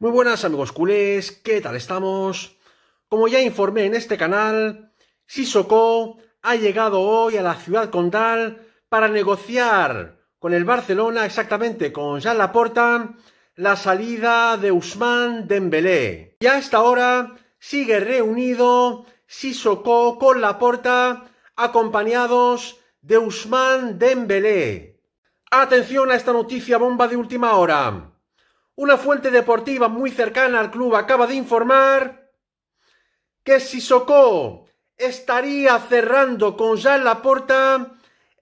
Muy buenas amigos culés, ¿qué tal estamos? Como ya informé en este canal, Sissoko ha llegado hoy a la ciudad condal para negociar con el Barcelona, exactamente con Jean Laporta, la salida de Usman Dembélé. Y a esta hora sigue reunido Sissoko con Laporta, acompañados de Usman Dembélé. Atención a esta noticia bomba de última hora. Una fuente deportiva muy cercana al club acaba de informar que Sissoko estaría cerrando con la Laporta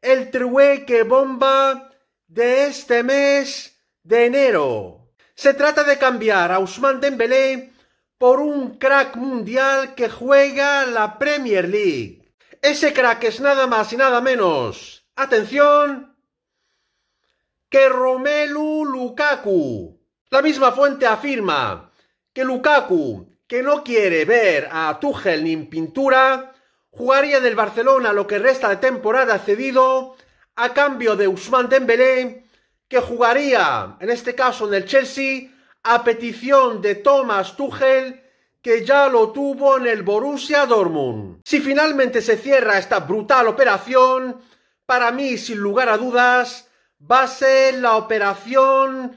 el trueque bomba de este mes de enero. Se trata de cambiar a Usman Dembélé por un crack mundial que juega la Premier League. Ese crack es nada más y nada menos. Atención. Que Romelu Lukaku la misma fuente afirma que Lukaku, que no quiere ver a Tuchel ni en pintura, jugaría en el Barcelona lo que resta de temporada cedido a cambio de Usman Dembélé, que jugaría, en este caso en el Chelsea, a petición de Thomas Tuchel, que ya lo tuvo en el Borussia Dortmund. Si finalmente se cierra esta brutal operación, para mí, sin lugar a dudas, va a ser la operación